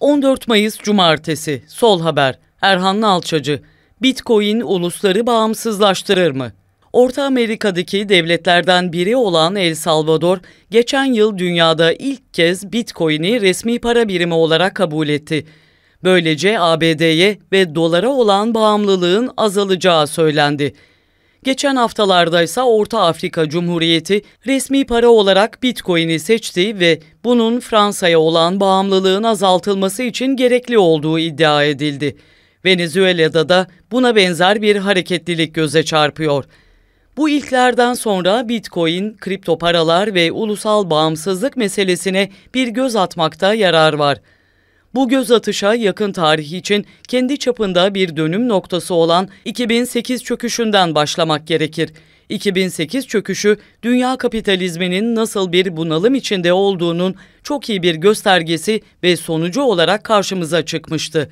14 Mayıs Cumartesi Sol Haber Erhan Alçacı. Bitcoin ulusları bağımsızlaştırır mı? Orta Amerika'daki devletlerden biri olan El Salvador, geçen yıl dünyada ilk kez Bitcoin'i resmi para birimi olarak kabul etti. Böylece ABD'ye ve dolara olan bağımlılığın azalacağı söylendi. Geçen haftalarda ise Orta Afrika Cumhuriyeti resmi para olarak Bitcoin'i seçti ve bunun Fransa'ya olan bağımlılığın azaltılması için gerekli olduğu iddia edildi. Venezuela'da da buna benzer bir hareketlilik göze çarpıyor. Bu ilklerden sonra Bitcoin, kripto paralar ve ulusal bağımsızlık meselesine bir göz atmakta yarar var.'' Bu göz atışa yakın tarihi için kendi çapında bir dönüm noktası olan 2008 çöküşünden başlamak gerekir. 2008 çöküşü dünya kapitalizminin nasıl bir bunalım içinde olduğunun çok iyi bir göstergesi ve sonucu olarak karşımıza çıkmıştı.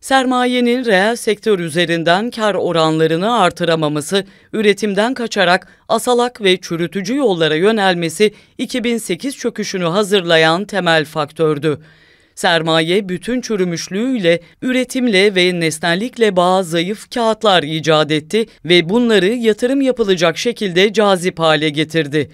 Sermayenin reel sektör üzerinden kar oranlarını artıramaması, üretimden kaçarak asalak ve çürütücü yollara yönelmesi 2008 çöküşünü hazırlayan temel faktördü. Sermaye bütün çürümüşlüğüyle, üretimle ve nesnellikle bağ zayıf kağıtlar icat etti ve bunları yatırım yapılacak şekilde cazip hale getirdi.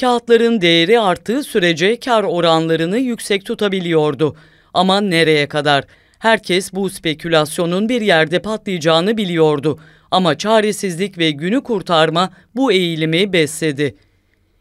Kağıtların değeri arttığı sürece kar oranlarını yüksek tutabiliyordu. Ama nereye kadar? Herkes bu spekülasyonun bir yerde patlayacağını biliyordu ama çaresizlik ve günü kurtarma bu eğilimi besledi.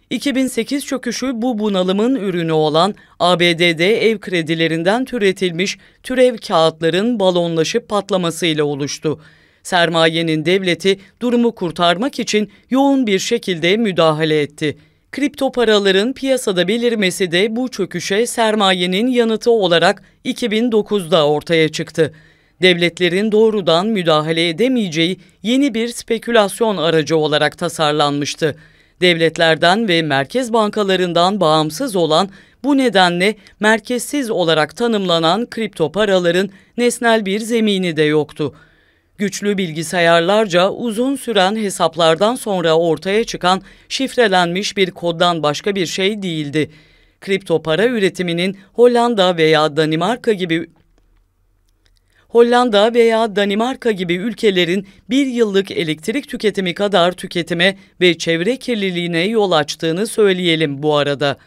2008 çöküşü bu bunalımın ürünü olan ABD'de ev kredilerinden türetilmiş türev kağıtların balonlaşıp patlamasıyla oluştu. Sermayenin devleti durumu kurtarmak için yoğun bir şekilde müdahale etti. Kripto paraların piyasada belirmesi de bu çöküşe sermayenin yanıtı olarak 2009'da ortaya çıktı. Devletlerin doğrudan müdahale edemeyeceği yeni bir spekülasyon aracı olarak tasarlanmıştı. Devletlerden ve merkez bankalarından bağımsız olan bu nedenle merkezsiz olarak tanımlanan kripto paraların nesnel bir zemini de yoktu. Güçlü bilgisayarlarca uzun süren hesaplardan sonra ortaya çıkan şifrelenmiş bir koddan başka bir şey değildi. Kripto para üretiminin Hollanda veya Danimarka gibi Hollanda veya Danimarka gibi ülkelerin bir yıllık elektrik tüketimi kadar tüketime ve çevre kirliliğine yol açtığını söyleyelim bu arada.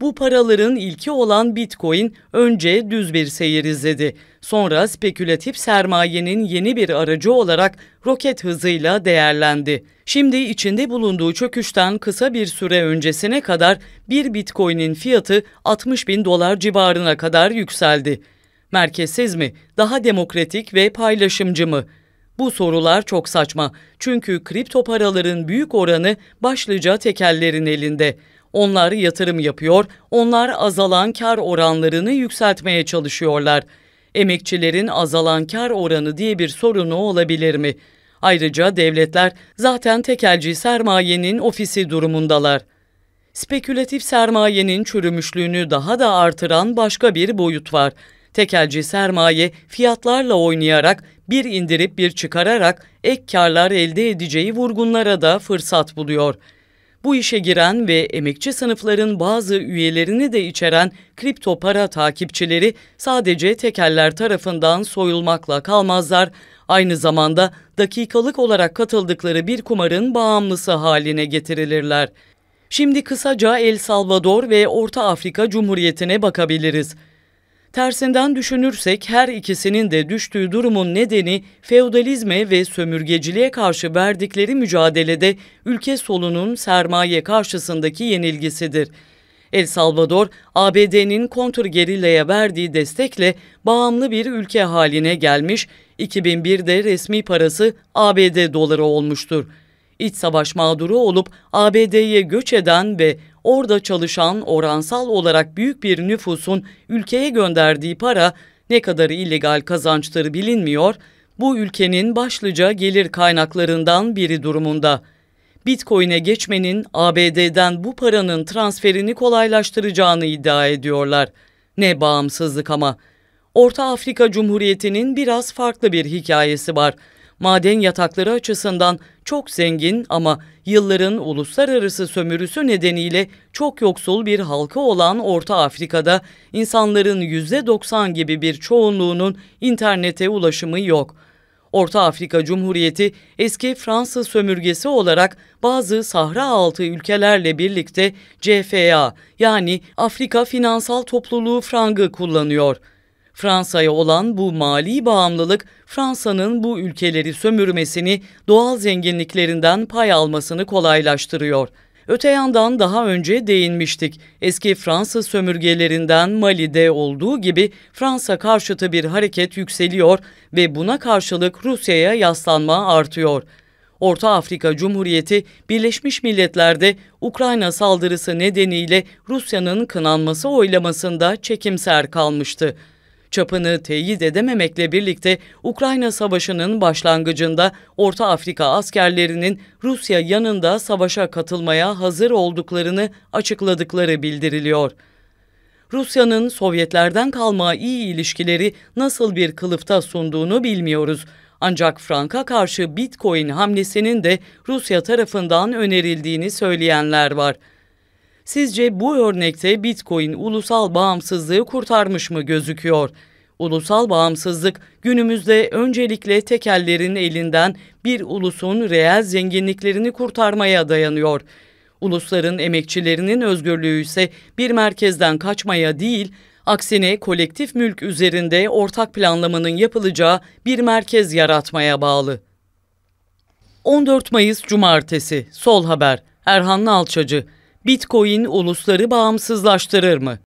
Bu paraların ilki olan Bitcoin önce düz bir seyir izledi. Sonra spekülatif sermayenin yeni bir aracı olarak roket hızıyla değerlendi. Şimdi içinde bulunduğu çöküşten kısa bir süre öncesine kadar bir Bitcoin'in fiyatı 60 bin dolar civarına kadar yükseldi. Merkezsiz mi? Daha demokratik ve paylaşımcı mı? Bu sorular çok saçma. Çünkü kripto paraların büyük oranı başlıca tekellerin elinde. Onlar yatırım yapıyor, onlar azalan kar oranlarını yükseltmeye çalışıyorlar. Emekçilerin azalan kar oranı diye bir sorunu olabilir mi? Ayrıca devletler zaten tekelci sermayenin ofisi durumundalar. Spekülatif sermayenin çürümüşlüğünü daha da artıran başka bir boyut var. Tekelci sermaye fiyatlarla oynayarak bir indirip bir çıkararak ek karlar elde edeceği vurgunlara da fırsat buluyor. Bu işe giren ve emekçi sınıfların bazı üyelerini de içeren kripto para takipçileri sadece tekeller tarafından soyulmakla kalmazlar, aynı zamanda dakikalık olarak katıldıkları bir kumarın bağımlısı haline getirilirler. Şimdi kısaca El Salvador ve Orta Afrika Cumhuriyeti'ne bakabiliriz. Tersinden düşünürsek her ikisinin de düştüğü durumun nedeni feodalizme ve sömürgeciliğe karşı verdikleri mücadelede ülke solunun sermaye karşısındaki yenilgisidir. El Salvador, ABD'nin kontrgerillaya verdiği destekle bağımlı bir ülke haline gelmiş, 2001'de resmi parası ABD doları olmuştur. İç savaş mağduru olup ABD'ye göç eden ve orada çalışan oransal olarak büyük bir nüfusun ülkeye gönderdiği para ne kadar illegal kazançları bilinmiyor, bu ülkenin başlıca gelir kaynaklarından biri durumunda. Bitcoin'e geçmenin ABD'den bu paranın transferini kolaylaştıracağını iddia ediyorlar. Ne bağımsızlık ama. Orta Afrika Cumhuriyeti'nin biraz farklı bir hikayesi var. Maden yatakları açısından çok zengin ama yılların uluslararası sömürüsü nedeniyle çok yoksul bir halka olan Orta Afrika'da insanların %90 gibi bir çoğunluğunun internete ulaşımı yok. Orta Afrika Cumhuriyeti eski Fransız sömürgesi olarak bazı sahra altı ülkelerle birlikte CFA yani Afrika Finansal Topluluğu frangı kullanıyor. Fransa'ya olan bu mali bağımlılık Fransa'nın bu ülkeleri sömürmesini, doğal zenginliklerinden pay almasını kolaylaştırıyor. Öte yandan daha önce değinmiştik. Eski Fransa sömürgelerinden Mali'de olduğu gibi Fransa karşıtı bir hareket yükseliyor ve buna karşılık Rusya'ya yaslanma artıyor. Orta Afrika Cumhuriyeti Birleşmiş Milletler'de Ukrayna saldırısı nedeniyle Rusya'nın kınanması oylamasında çekimser kalmıştı çapını teyit edememekle birlikte Ukrayna Savaşı'nın başlangıcında Orta Afrika askerlerinin Rusya yanında savaşa katılmaya hazır olduklarını açıkladıkları bildiriliyor. Rusya'nın Sovyetlerden kalma iyi ilişkileri nasıl bir kılıfta sunduğunu bilmiyoruz. Ancak franka karşı Bitcoin hamlesinin de Rusya tarafından önerildiğini söyleyenler var. Sizce bu örnekte Bitcoin ulusal bağımsızlığı kurtarmış mı gözüküyor? Ulusal bağımsızlık günümüzde öncelikle tekellerin elinden bir ulusun reel zenginliklerini kurtarmaya dayanıyor. Ulusların emekçilerinin özgürlüğü ise bir merkezden kaçmaya değil, aksine kolektif mülk üzerinde ortak planlamanın yapılacağı bir merkez yaratmaya bağlı. 14 Mayıs Cumartesi Sol Haber Erhan Nalçacı Bitcoin ulusları bağımsızlaştırır mı?